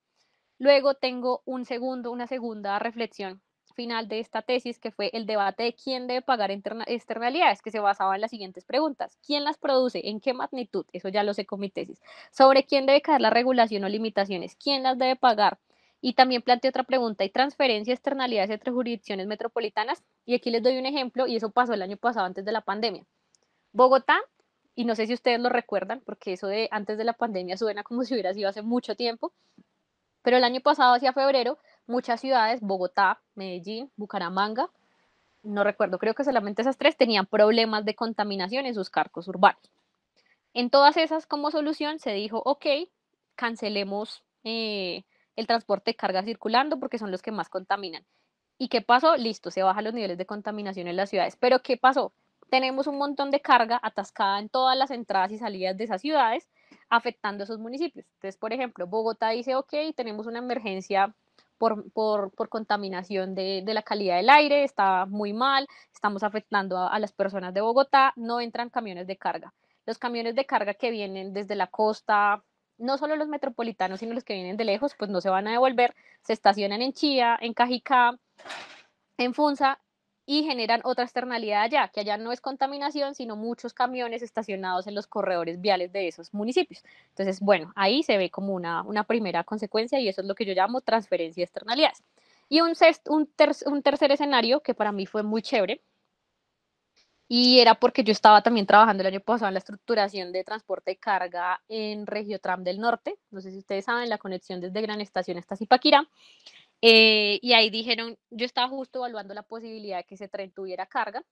Luego tengo un segundo, una segunda reflexión final de esta tesis, que fue el debate de quién debe pagar externalidades, que se basaba en las siguientes preguntas. ¿Quién las produce? ¿En qué magnitud? Eso ya lo sé con mi tesis. ¿Sobre quién debe caer la regulación o limitaciones? ¿Quién las debe pagar? Y también planteé otra pregunta, ¿hay transferencia de externalidades entre jurisdicciones metropolitanas? Y aquí les doy un ejemplo, y eso pasó el año pasado antes de la pandemia. Bogotá, y no sé si ustedes lo recuerdan, porque eso de antes de la pandemia suena como si hubiera sido hace mucho tiempo, pero el año pasado, hacia febrero, muchas ciudades, Bogotá, Medellín, Bucaramanga, no recuerdo, creo que solamente esas tres tenían problemas de contaminación en sus cargos urbanos. En todas esas, como solución, se dijo, ok, cancelemos eh, el transporte de carga circulando porque son los que más contaminan. ¿Y qué pasó? Listo, se bajan los niveles de contaminación en las ciudades. Pero ¿qué pasó? Tenemos un montón de carga atascada en todas las entradas y salidas de esas ciudades, afectando a esos municipios. Entonces, por ejemplo, Bogotá dice, ok, tenemos una emergencia por, contaminación de, la calidad del aire, está muy mal, estamos afectando a, las personas de Bogotá, no entran camiones de carga. Los camiones de carga que vienen desde la costa, no solo los metropolitanos, sino los que vienen de lejos, pues no se van a devolver, se estacionan en Chía, en Cajicá, en Funza y generan otra externalidad allá, que allá no es contaminación, sino muchos camiones estacionados en los corredores viales de esos municipios. Entonces, bueno, ahí se ve como una, primera consecuencia y eso es lo que yo llamo transferencia de externalidades. Y un, un, tercer escenario que para mí fue muy chévere, y era porque yo estaba también trabajando el año pasado en la estructuración de transporte de carga en Regiotram del Norte. No sé si ustedes saben, la conexión desde Gran Estación hasta Zipaquirá. Eh, y ahí dijeron, yo estaba justo evaluando la posibilidad de que ese tren tuviera carga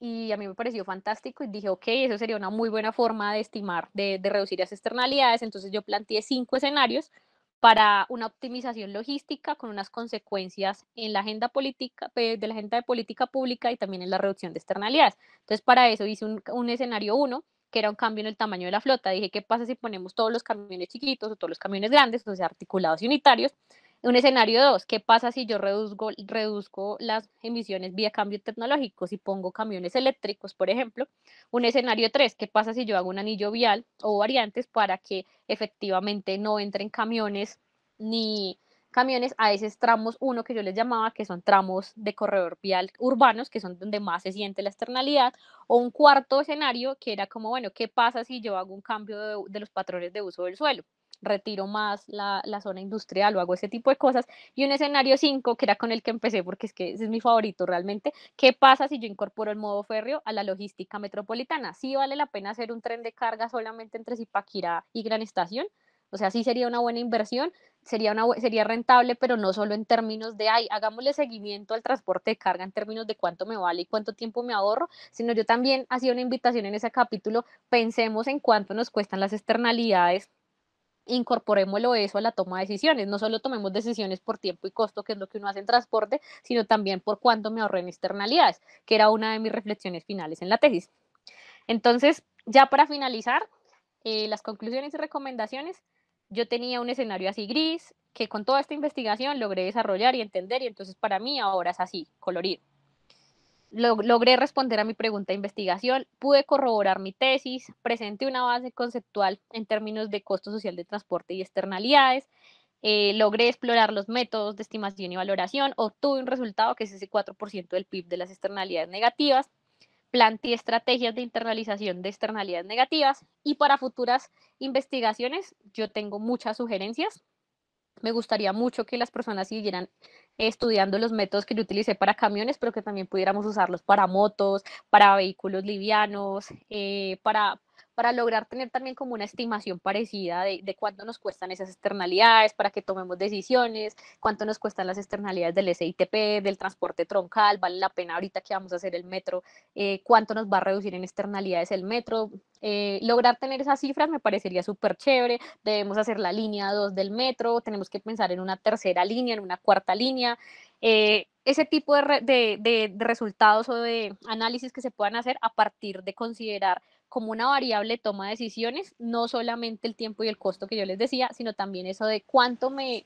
y a mí me pareció fantástico y dije, ok, eso sería una muy buena forma de estimar, de, reducir las externalidades. Entonces yo planteé cinco escenarios para una optimización logística con unas consecuencias en la agenda política, de la agenda de política pública y también en la reducción de externalidades. Entonces para eso hice un, escenario uno, que era un cambio en el tamaño de la flota. Dije, ¿qué pasa si ponemos todos los camiones chiquitos o todos los camiones grandes, o sea, articulados y unitarios? Un escenario 2, ¿qué pasa si yo reduzco, reduzco las emisiones vía cambio tecnológico y pongo camiones eléctricos, por ejemplo? Un escenario 3, ¿qué pasa si yo hago un anillo vial o variantes para que efectivamente no entren camiones ni camiones a esos tramos uno que yo les llamaba, que son tramos de corredor vial urbanos, que son donde más se siente la externalidad, o un cuarto escenario que era como, bueno, ¿qué pasa si yo hago un cambio de los patrones de uso del suelo? retiro más la, zona industrial o hago ese tipo de cosas. Y un escenario 5, que era con el que empecé, porque es que es mi favorito realmente, ¿qué pasa si yo incorporo el modo férreo a la logística metropolitana? ¿Sí vale la pena hacer un tren de carga solamente entre Zipaquirá y Gran Estación? O sea, sí sería una buena inversión, sería, una, sería rentable, pero no solo en términos de, ay, hagámosle seguimiento al transporte de carga en términos de cuánto me vale y cuánto tiempo me ahorro, sino yo también hacía una invitación en ese capítulo, pensemos en cuánto nos cuestan las externalidades incorporémoslo eso a la toma de decisiones. No solo tomemos decisiones por tiempo y costo, que es lo que uno hace en transporte, sino también por cuánto me ahorré en externalidades, que era una de mis reflexiones finales en la tesis. Entonces, ya para finalizar, eh, las conclusiones y recomendaciones, yo tenía un escenario así gris que con toda esta investigación logré desarrollar y entender y entonces para mí ahora es así, colorido logré responder a mi pregunta de investigación, pude corroborar mi tesis, presenté una base conceptual en términos de costo social de transporte y externalidades, eh, logré explorar los métodos de estimación y valoración, obtuve un resultado que es ese 4% del PIB de las externalidades negativas, planteé estrategias de internalización de externalidades negativas y para futuras investigaciones yo tengo muchas sugerencias. Me gustaría mucho que las personas siguieran estudiando los métodos que yo utilicé para camiones, pero que también pudiéramos usarlos para motos, para vehículos livianos, eh, para para lograr tener también como una estimación parecida de, de, cuánto nos cuestan esas externalidades, para que tomemos decisiones, cuánto nos cuestan las externalidades del SITP, del transporte troncal, vale la pena ahorita que vamos a hacer el metro, eh, cuánto nos va a reducir en externalidades el metro. Eh, lograr tener esas cifras me parecería súper chévere, debemos hacer la línea 2 del metro, tenemos que pensar en una tercera línea, en una cuarta línea. Eh, ese tipo de, resultados o de análisis que se puedan hacer a partir de considerar como una variable toma de decisiones, no solamente el tiempo y el costo que yo les decía, sino también eso de cuánto me,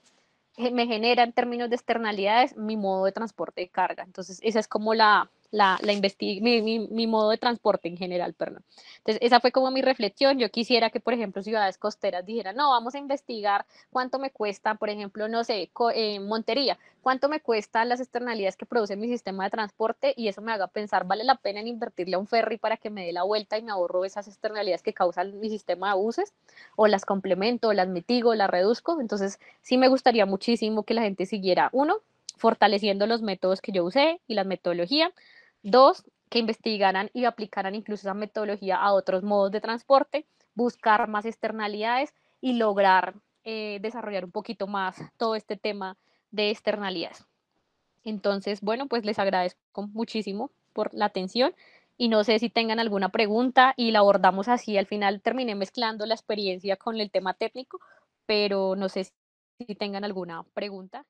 eh, me genera en términos de externalidades mi modo de transporte de carga. Entonces, esa es como la, la, la mi, modo de transporte en general, perdón. Entonces, esa fue como mi reflexión. Yo quisiera que, por ejemplo, ciudades costeras dijeran, no, vamos a investigar cuánto me cuesta, por ejemplo, no sé, en eh, Montería, cuánto me cuesta las externalidades que produce mi sistema de transporte y eso me haga pensar, vale la pena invertirle a un ferry para que me dé la vuelta y me ahorro esas externalidades que causan mi sistema de buses, o las complemento, las mitigo, o las reduzco. Entonces, sí me gustaría muchísimo que la gente siguiera, uno, fortaleciendo los métodos que yo usé y la metodología. Dos, que investigaran y aplicaran incluso esa metodología a otros modos de transporte, buscar más externalidades y lograr eh, desarrollar un poquito más todo este tema de externalidades. Entonces, bueno, pues les agradezco muchísimo por la atención y no sé si tengan alguna pregunta y la abordamos así. Al final terminé mezclando la experiencia con el tema técnico, pero no sé si tengan alguna pregunta.